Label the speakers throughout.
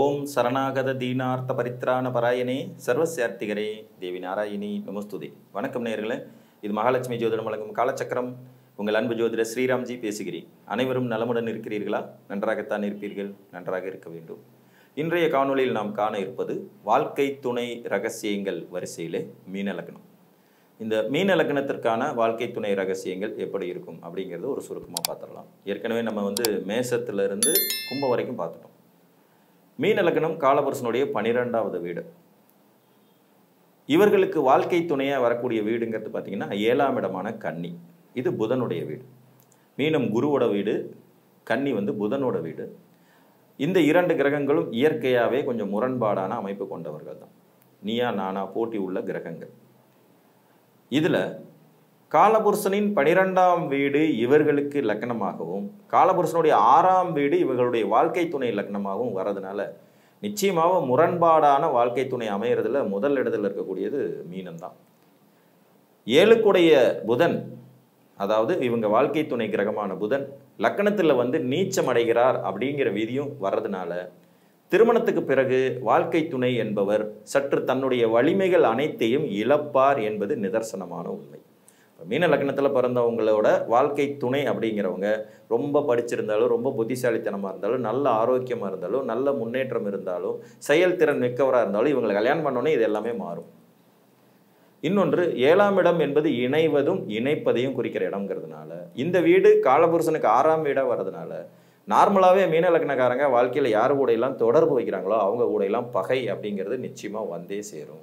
Speaker 1: ஓம் சரணாகத தீனார்த்த பரித்ராண பராயணே சர்வசியார்த்திகரே தேவி நாராயணி நமஸ்துதி வணக்கம் நேர்களே இது மகாலட்சுமி ஜோதிடம் வழங்கும் காலச்சக்கரம் உங்கள் அன்பு ஜோதிடர் ஸ்ரீராம்ஜி பேசுகிறேன் அனைவரும் நலமுடன் இருக்கிறீர்களா நன்றாகத்தான் இருப்பீர்கள் நன்றாக இருக்க வேண்டும் இன்றைய காணொலியில் நாம் காண இருப்பது வாழ்க்கை துணை ரகசியங்கள் வரிசையிலே மீன லக்னம் இந்த மீன லக்னத்திற்கான வாழ்க்கை துணை ரகசியங்கள் எப்படி இருக்கும் அப்படிங்கிறது ஒரு சுருக்கமாக பார்த்துடலாம் ஏற்கனவே நம்ம வந்து மேசத்துலேருந்து கும்பம் வரைக்கும் பார்த்துட்டோம் மீன லக்னம் காலபுருஷனுடைய பனிரெண்டாவது வீடு இவர்களுக்கு வாழ்க்கை துணையாக வரக்கூடிய வீடுங்கிறது பார்த்திங்கன்னா ஏழாம் இடமான கன்னி இது புதனுடைய வீடு மீனம் குருவோட வீடு கன்னி வந்து புதனோட வீடு இந்த இரண்டு கிரகங்களும் இயற்கையாகவே கொஞ்சம் முரண்பாடான அமைப்பு கொண்டவர்கள் தான் நீயா நானா போட்டி உள்ள கிரகங்கள் இதில் காலபுருஷனின் பனிரெண்டாம் வீடு இவர்களுக்கு லக்னமாகவும் காலபுருஷனுடைய ஆறாம் வீடு இவர்களுடைய வாழ்க்கை துணை லக்னமாகவும் வர்றதுனால நிச்சயமாக முரண்பாடான வாழ்க்கை துணை அமையறதுல முதல் இடத்துல இருக்கக்கூடியது மீனம்தான் ஏழுக்குடைய புதன் அதாவது இவங்க வாழ்க்கை துணை கிரகமான புதன் லக்கணத்தில் வந்து நீச்சம் அடைகிறார் அப்படிங்கிற விதியும் வர்றதுனால திருமணத்துக்கு பிறகு வாழ்க்கை துணை என்பவர் சற்று தன்னுடைய வலிமைகள் அனைத்தையும் இழப்பார் என்பது நிதர்சனமான உண்மை மீன லக்னத்தில் பிறந்தவங்களோட வாழ்க்கை துணை அப்படிங்கிறவங்க ரொம்ப படிச்சிருந்தாலும் ரொம்ப புத்திசாலித்தனமாக இருந்தாலும் நல்ல ஆரோக்கியமாக இருந்தாலும் நல்ல முன்னேற்றம் இருந்தாலும் செயல்திறன் மிக்கவராக இருந்தாலும் இவங்களை கல்யாணம் பண்ணோடனே இது எல்லாமே மாறும் இன்னொன்று ஏழாம் இடம் என்பது இணைவதும் இணைப்பதையும் குறிக்கிற இடம்ங்கிறதுனால இந்த வீடு காலபுருஷனுக்கு ஆறாம் வீடாக வர்றதுனால நார்மலாகவே மீன லக்னக்காரங்க வாழ்க்கையில் யார் கூடையெல்லாம் தொடர்பு வைக்கிறாங்களோ அவங்க கூடையெல்லாம் பகை அப்படிங்கிறது நிச்சயமாக வந்தே சேரும்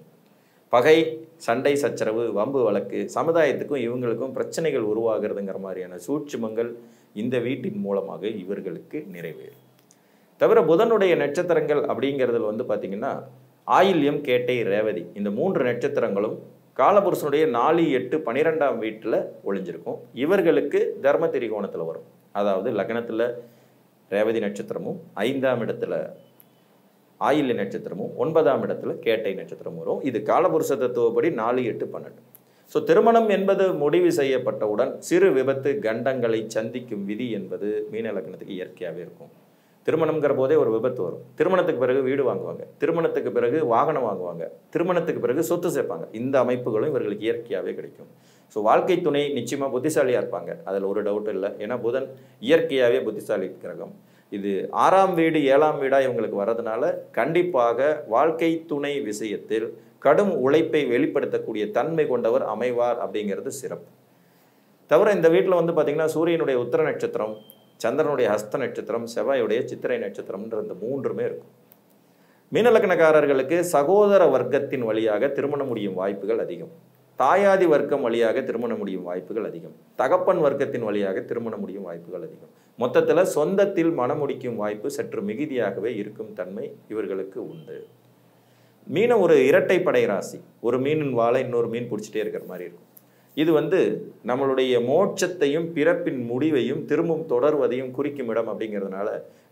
Speaker 1: பகை சண்டை சச்சரவு வம்பு வழக்கு சமுதாயத்துக்கும் இவங்களுக்கும் பிரச்சனைகள் உருவாகிறதுங்கிற மாதிரியான சூட்சுமங்கள் இந்த வீட்டின் மூலமாக இவர்களுக்கு நிறைவேறும் தவிர புதனுடைய நட்சத்திரங்கள் அப்படிங்கிறதுல வந்து பார்த்திங்கன்னா ஆயில்யம் கேட்டை ரேவதி இந்த மூன்று நட்சத்திரங்களும் காலபுருஷனுடைய நாலு எட்டு பனிரெண்டாம் வீட்டில் ஒளிஞ்சிருக்கும் இவர்களுக்கு தர்ம திரிகோணத்தில் வரும் அதாவது லக்னத்தில் ரேவதி நட்சத்திரமும் ஐந்தாம் இடத்துல ஆயில்ய நட்சத்திரமும் ஒன்பதாம் இடத்துல கேட்டை நட்சத்திரமும் வரும் இது காலபுருஷ தத்துவப்படி நாலு எட்டு பன்னெண்டு ஸோ திருமணம் என்பது முடிவு செய்யப்பட்டவுடன் சிறு விபத்து கண்டங்களை சந்திக்கும் விதி என்பது மீன லக்னத்துக்கு இயற்கையாகவே இருக்கும் திருமணம்ங்கிற போதே ஒரு விபத்து வரும் திருமணத்துக்கு பிறகு வீடு வாங்குவாங்க திருமணத்துக்கு பிறகு வாகனம் வாங்குவாங்க திருமணத்துக்கு பிறகு சொத்து சேர்ப்பாங்க இந்த அமைப்புகளும் இவர்களுக்கு இயற்கையாகவே கிடைக்கும் ஸோ வாழ்க்கை துணை நிச்சயமாக புத்திசாலியாக இருப்பாங்க அதில் ஒரு டவுட் இல்லை ஏன்னா புதன் இயற்கையாகவே புத்திசாலி கிரகம் இது ஆறாம் வீடு ஏழாம் வீடாக இவங்களுக்கு வர்றதுனால கண்டிப்பாக வாழ்க்கை துணை விஷயத்தில் கடும் உழைப்பை வெளிப்படுத்தக்கூடிய தன்மை கொண்டவர் அமைவார் அப்படிங்கிறது சிறப்பு தவிர இந்த வீட்டில் வந்து பார்த்திங்கன்னா சூரியனுடைய உத்தர நட்சத்திரம் சந்திரனுடைய ஹஸ்த நட்சத்திரம் செவ்வாயுடைய சித்திரை நட்சத்திரம்ன்ற இந்த மூன்றுமே இருக்கும் மீனலக்கணக்காரர்களுக்கு சகோதர வர்க்கத்தின் வழியாக திருமணம் முடியும் வாய்ப்புகள் அதிகம் தாயாதி வர்க்கம் வழியாக திருமண முடியும் வாய்ப்புகள் அதிகம் தகப்பன் வர்க்கத்தின் வழியாக திருமண முடியும் வாய்ப்புகள் அதிகம் மொத்தத்தில் சொந்தத்தில் முடிக்கும் வாய்ப்பு சற்று மிகுதியாகவே இருக்கும் தன்மை இவர்களுக்கு உண்டு மீனை ஒரு இரட்டைப்படை ராசி ஒரு மீனின் வாழை இன்னொரு மீன் பிடிச்சிட்டே இருக்கிற மாதிரி இருக்கும் இது வந்து நம்மளுடைய மோட்சத்தையும் பிறப்பின் முடிவையும் திரும்பும் தொடர்வதையும் குறிக்கும் இடம் அப்படிங்கிறதுனால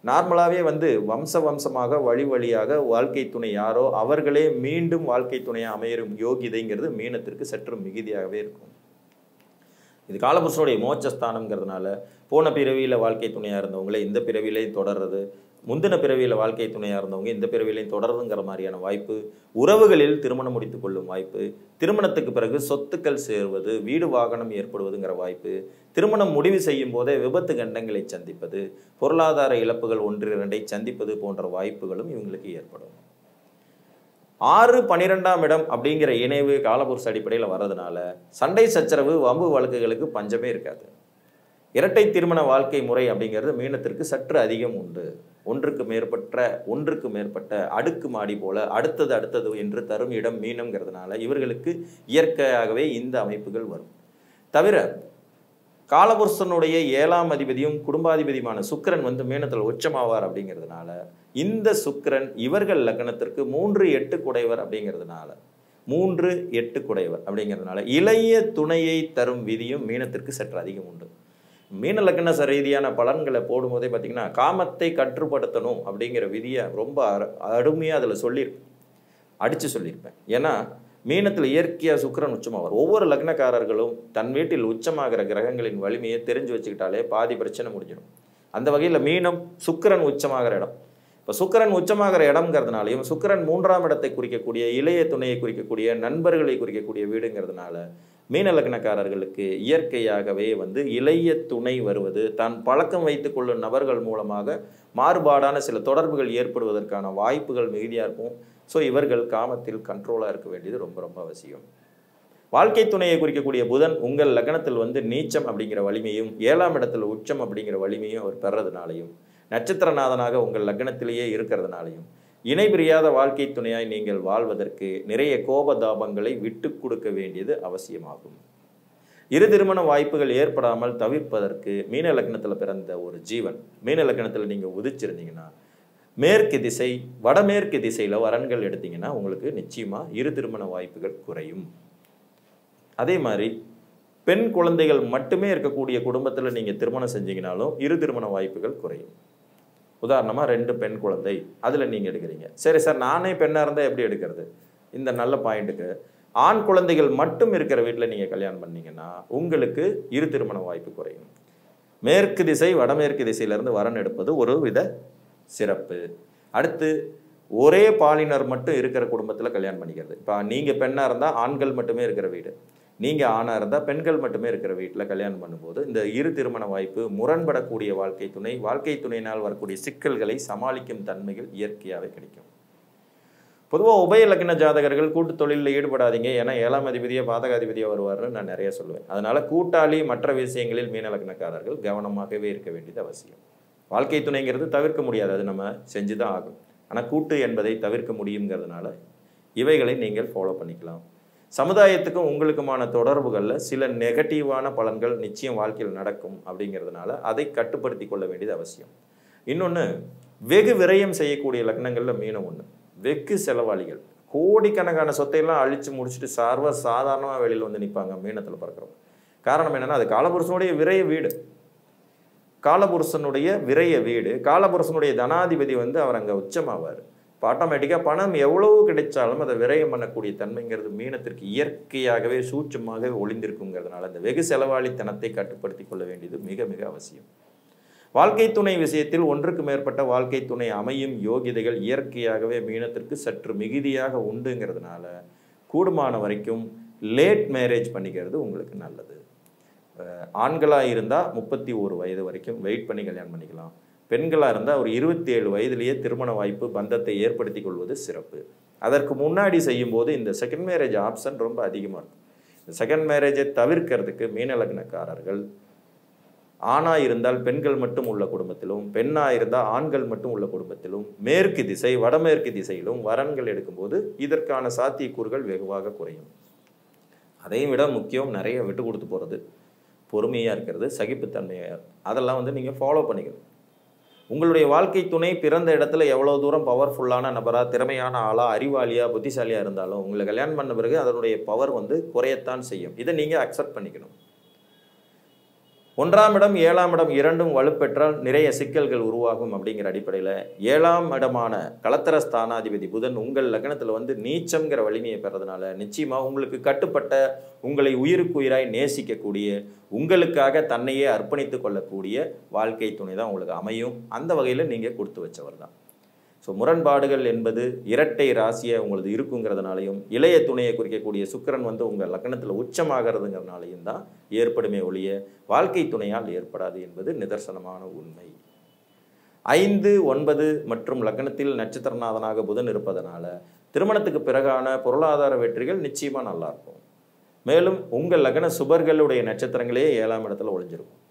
Speaker 1: நார்மலாகவே வந்து வம்ச வம்சமாக வழி வழியாக வாழ்க்கை துணை யாரோ அவர்களே மீண்டும் வாழ்க்கை துணையாக அமையும் யோகிதைங்கிறது மீனத்திற்கு சற்று மிகுதியாகவே இருக்கும் இது காலபுருஷனுடைய மோட்சஸ்தானம்ங்கிறதுனால போன பிறவியில் வாழ்க்கை துணையாக இருந்தவங்களே இந்த பிறவிலையும் தொடர்றது முந்தின பிறவியில் வாழ்க்கை துணையாக இருந்தவங்க இந்த பிறவிலையும் தொடருங்கிற மாதிரியான வாய்ப்பு உறவுகளில் திருமணம் முடித்து கொள்ளும் வாய்ப்பு திருமணத்துக்கு பிறகு சொத்துக்கள் சேர்வது வீடு வாகனம் ஏற்படுவதுங்கிற வாய்ப்பு திருமணம் முடிவு செய்யும் போதே விபத்து கண்டங்களை சந்திப்பது பொருளாதார இழப்புகள் ஒன்று இரண்டை சந்திப்பது போன்ற வாய்ப்புகளும் இவங்களுக்கு ஏற்படும் ஆறு பனிரெண்டாம் இடம் அப்படிங்கிற இணைவு காலபுருஷ அடிப்படையில் வர்றதுனால சண்டை சச்சரவு வம்பு வழக்குகளுக்கு பஞ்சமே இருக்காது இரட்டை திருமண வாழ்க்கை முறை அப்படிங்கிறது மீனத்திற்கு சற்று அதிகம் உண்டு ஒன்றுக்கு மேற்பட்ட ஒன்றுக்கு மேற்பட்ட அடுக்கு மாடி போல அடுத்தது அடுத்தது என்று தரும் இடம் மீனம்ங்கிறதுனால இவர்களுக்கு இயற்கையாகவே இந்த அமைப்புகள் வரும் தவிர காலபுருஷனுடைய ஏழாம் அதிபதியும் குடும்பாதிபதியுமான சுக்கரன் வந்து மீனத்தில் உச்சமாவார் அப்படிங்கிறதுனால இந்த சுக்கரன் இவர்கள் லக்னத்திற்கு மூன்று எட்டு குடைவர் அப்படிங்கிறதுனால மூன்று எட்டு குடைவர் அப்படிங்கிறதுனால இளைய துணையை தரும் விதியும் மீனத்திற்கு சற்று அதிகம் உண்டு மீனலக்கண ரீதியான பலன்களை போடும்போதே பார்த்திங்கன்னா காமத்தை கற்றுப்படுத்தணும் அப்படிங்கிற விதியை ரொம்ப அருமையாக அதில் சொல்லியிருப்பேன் அடித்து சொல்லியிருப்பேன் ஏன்னா மீனத்தில் இயற்கையாக சுக்கரன் வரும் ஒவ்வொரு லக்னக்காரர்களும் தன் வீட்டில் உச்சமாகிற கிரகங்களின் வலிமையை தெரிஞ்சு வச்சுக்கிட்டாலே பாதி பிரச்சனை முடிஞ்சிடும் அந்த வகையில் மீனம் சுக்கரன் உச்சமாகிற இடம் இப்போ சுக்கரன் உச்சமாகிற இடம்ங்கிறதுனாலையும் சுக்கரன் மூன்றாம் இடத்தை குறிக்கக்கூடிய இளைய துணையை குறிக்கக்கூடிய நண்பர்களை குறிக்கக்கூடிய வீடுங்கிறதுனால மீனலக்கணக்காரர்களுக்கு இயற்கையாகவே வந்து இளைய துணை வருவது தான் பழக்கம் வைத்துக்கொள்ளும் நபர்கள் மூலமாக மாறுபாடான சில தொடர்புகள் ஏற்படுவதற்கான வாய்ப்புகள் மிகுதியாக இருக்கும் ஸோ இவர்கள் காமத்தில் கண்ட்ரோலாக இருக்க வேண்டியது ரொம்ப ரொம்ப அவசியம் வாழ்க்கை துணையை குறிக்கக்கூடிய புதன் உங்கள் லக்னத்தில் வந்து நீச்சம் அப்படிங்கிற வலிமையும் ஏழாம் இடத்துல உச்சம் அப்படிங்கிற வலிமையும் அவர் பெறதுனாலையும் நட்சத்திரநாதனாக உங்கள் லக்னத்திலேயே இருக்கிறதுனாலையும் இணைபிரியாத வாழ்க்கை துணையாய் நீங்கள் வாழ்வதற்கு நிறைய கோபதாபங்களை விட்டு கொடுக்க வேண்டியது அவசியமாகும் இரு திருமண வாய்ப்புகள் ஏற்படாமல் தவிர்ப்பதற்கு மீன லக்னத்தில் பிறந்த ஒரு ஜீவன் மீன லக்னத்தில் நீங்கள் உதிச்சிருந்தீங்கன்னா மேற்கு திசை வடமேற்கு திசையில் வரன்கள் எடுத்தீங்கன்னா உங்களுக்கு நிச்சயமாக இரு திருமண வாய்ப்புகள் குறையும் அதே மாதிரி பெண் குழந்தைகள் மட்டுமே இருக்கக்கூடிய குடும்பத்தில் நீங்கள் திருமணம் செஞ்சீங்கனாலும் இரு திருமண வாய்ப்புகள் குறையும் உதாரணமாக ரெண்டு பெண் குழந்தை அதில் நீங்கள் எடுக்கிறீங்க சரி சார் நானே பெண்ணாக இருந்தால் எப்படி எடுக்கிறது இந்த நல்ல பாயிண்ட்டுக்கு ஆண் குழந்தைகள் மட்டும் இருக்கிற வீட்டில் நீங்கள் கல்யாணம் பண்ணீங்கன்னா உங்களுக்கு இரு திருமண வாய்ப்பு குறையும் மேற்கு திசை வடமேற்கு திசையிலேருந்து வரன் எடுப்பது ஒரு வித சிறப்பு அடுத்து ஒரே பாலினர் மட்டும் இருக்கிற குடும்பத்தில் கல்யாணம் பண்ணிக்கிறது இப்போ நீங்கள் பெண்ணாக இருந்தால் ஆண்கள் மட்டுமே இருக்கிற வீடு நீங்கள் ஆணாக இருந்தால் பெண்கள் மட்டுமே இருக்கிற வீட்டில் கல்யாணம் பண்ணும்போது இந்த இரு திருமண வாய்ப்பு முரண்படக்கூடிய வாழ்க்கை துணை வாழ்க்கை துணையினால் வரக்கூடிய சிக்கல்களை சமாளிக்கும் தன்மைகள் இயற்கையாகவே கிடைக்கும் பொதுவாக உபய இலக்கண ஜாதகர்கள் கூட்டு தொழிலில் ஈடுபடாதீங்க ஏன்னா ஏழாம் அதிபதியை பாதகாதிபதியாக வருவார்னு நான் நிறைய சொல்லுவேன் அதனால் கூட்டாளி மற்ற விஷயங்களில் மீனலக்கணக்காரர்கள் கவனமாகவே இருக்க வேண்டியது அவசியம் வாழ்க்கை துணைங்கிறது தவிர்க்க முடியாது அது நம்ம செஞ்சு தான் ஆகும் ஆனால் கூட்டு என்பதை தவிர்க்க முடியுங்கிறதுனால இவைகளை நீங்கள் ஃபாலோ பண்ணிக்கலாம் சமுதாயத்துக்கும் உங்களுக்குமான தொடர்புகளில் சில நெகட்டிவான பலன்கள் நிச்சயம் வாழ்க்கையில் நடக்கும் அப்படிங்கிறதுனால அதை கட்டுப்படுத்தி கொள்ள வேண்டியது அவசியம் இன்னொன்று வெகு விரயம் செய்யக்கூடிய லக்னங்களில் மீனம் ஒன்று வெகு செலவாளிகள் கோடிக்கணக்கான சொத்தையெல்லாம் அழித்து முடிச்சுட்டு சார்வ சாதாரணமாக வெளியில் வந்து நிற்பாங்க மீனத்தில் பிறக்கிறவங்க காரணம் என்னென்னா அது காலபுருஷனுடைய விரைய வீடு காலபுருஷனுடைய விரைய வீடு காலபுருஷனுடைய தனாதிபதி வந்து அவர் அங்கே உச்சமாவார் இப்போ ஆட்டோமேட்டிக்காக பணம் எவ்வளவு கிடைச்சாலும் அதை விரயம் பண்ணக்கூடிய தன்மைங்கிறது மீனத்திற்கு இயற்கையாகவே சூட்சமாகவே ஒளிந்திருக்குங்கிறதுனால அந்த வெகு செலவாளித்தனத்தை கட்டுப்படுத்தி கொள்ள வேண்டியது மிக மிக அவசியம் வாழ்க்கை துணை விஷயத்தில் ஒன்றுக்கு மேற்பட்ட வாழ்க்கை துணை அமையும் யோகிதைகள் இயற்கையாகவே மீனத்திற்கு சற்று மிகுதியாக உண்டுங்கிறதுனால கூடுமான வரைக்கும் லேட் மேரேஜ் பண்ணிக்கிறது உங்களுக்கு நல்லது ஆண்களாக இருந்தால் முப்பத்தி ஓரு வயது வரைக்கும் வெயிட் பண்ணி கல்யாணம் பண்ணிக்கலாம் பெண்களாக இருந்தால் ஒரு இருபத்தி ஏழு வயதிலேயே திருமண வாய்ப்பு பந்தத்தை ஏற்படுத்தி கொள்வது சிறப்பு அதற்கு முன்னாடி செய்யும்போது இந்த செகண்ட் மேரேஜ் ஆப்ஷன் ரொம்ப அதிகமாக இருக்கும் இந்த செகண்ட் மேரேஜை தவிர்க்கிறதுக்கு மீனலக்னக்காரர்கள் ஆணாக இருந்தால் பெண்கள் மட்டும் உள்ள குடும்பத்திலும் பெண்ணாக இருந்தால் ஆண்கள் மட்டும் உள்ள குடும்பத்திலும் மேற்கு திசை வடமேற்கு திசையிலும் வரன்கள் எடுக்கும்போது இதற்கான சாத்தியக்கூறுகள் வெகுவாக குறையும் அதையும் விட முக்கியம் நிறைய விட்டு கொடுத்து போகிறது பொறுமையாக இருக்கிறது சகிப்புத்தன்மையாக அதெல்லாம் வந்து நீங்கள் ஃபாலோ பண்ணிக்கணும் உங்களுடைய வாழ்க்கை துணை பிறந்த இடத்துல எவ்வளோ தூரம் பவர்ஃபுல்லான நபராக திறமையான ஆளாக அறிவாளியாக புத்திசாலியாக இருந்தாலும் உங்களை கல்யாணம் பண்ண பிறகு அதனுடைய பவர் வந்து குறையத்தான் செய்யும் இதை நீங்கள் அக்செப்ட் பண்ணிக்கணும் ஒன்றாம் இடம் ஏழாம் இடம் இரண்டும் வலுப்பெற்றால் நிறைய சிக்கல்கள் உருவாகும் அப்படிங்கிற அடிப்படையில் ஏழாம் இடமான கலத்தர ஸ்தானாதிபதி புதன் உங்கள் லக்னத்தில் வந்து நீச்சம்ங்கிற வலிமையை பெறதுனால நிச்சயமாக உங்களுக்கு கட்டுப்பட்ட உங்களை உயிருக்குயிராய் நேசிக்கக்கூடிய உங்களுக்காக தன்னையே அர்ப்பணித்து கொள்ளக்கூடிய வாழ்க்கை துணை தான் உங்களுக்கு அமையும் அந்த வகையில் நீங்கள் கொடுத்து வச்சவர் தான் ஸோ முரண்பாடுகள் என்பது இரட்டை ராசியை உங்களது இருக்குங்கிறதுனாலையும் இளைய துணையை குறிக்கக்கூடிய சுக்கரன் வந்து உங்கள் லக்கணத்தில் உச்சமாகிறதுங்கிறதுனாலையும் தான் ஏற்படுமே ஒழிய வாழ்க்கை துணையால் ஏற்படாது என்பது நிதர்சனமான உண்மை ஐந்து ஒன்பது மற்றும் லக்கணத்தில் நட்சத்திரநாதனாக புதன் இருப்பதனால திருமணத்துக்கு பிறகான பொருளாதார வெற்றிகள் நிச்சயமாக நல்லாயிருக்கும் மேலும் உங்கள் லக்ன சுபர்களுடைய நட்சத்திரங்களே ஏழாம் இடத்துல ஒழிஞ்சிருக்கும்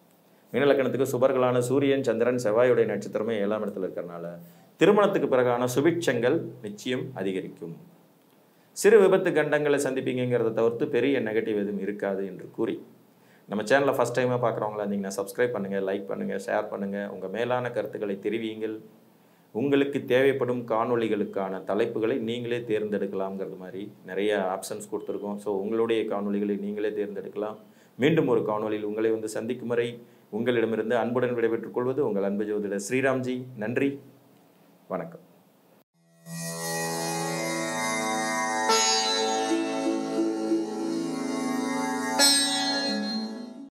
Speaker 1: மீன லக்னத்துக்கு சுபர்களான சூரியன் சந்திரன் செவ்வாயுடைய நட்சத்திரமே ஏழாம் இடத்துல இருக்கிறனால திருமணத்துக்கு பிறகான சுபிட்சங்கள் நிச்சயம் அதிகரிக்கும் சிறு விபத்து கண்டங்களை சந்திப்பீங்கிறத தவிர்த்து பெரிய நெகட்டிவ் எதுவும் இருக்காது என்று கூறி நம்ம சேனலில் ஃபஸ்ட் டைமாக பார்க்குறவங்களா இருந்தீங்கன்னா சப்ஸ்கிரைப் பண்ணுங்கள் லைக் பண்ணுங்கள் ஷேர் பண்ணுங்கள் உங்கள் மேலான கருத்துக்களை தெரிவியுங்கள் உங்களுக்கு தேவைப்படும் காணொளிகளுக்கான தலைப்புகளை நீங்களே தேர்ந்தெடுக்கலாம்ங்கிறது மாதிரி நிறைய ஆப்ஷன்ஸ் கொடுத்துருக்கோம் ஸோ உங்களுடைய காணொளிகளை நீங்களே தேர்ந்தெடுக்கலாம் மீண்டும் ஒரு காணொலியில் உங்களை வந்து சந்திக்கும் வரை உங்களிடமிருந்து அன்புடன் விடைபெற்றுக் கொள்வது உங்கள் அன்பு ஜோதிட ஸ்ரீராம்ஜி நன்றி வணக்கம்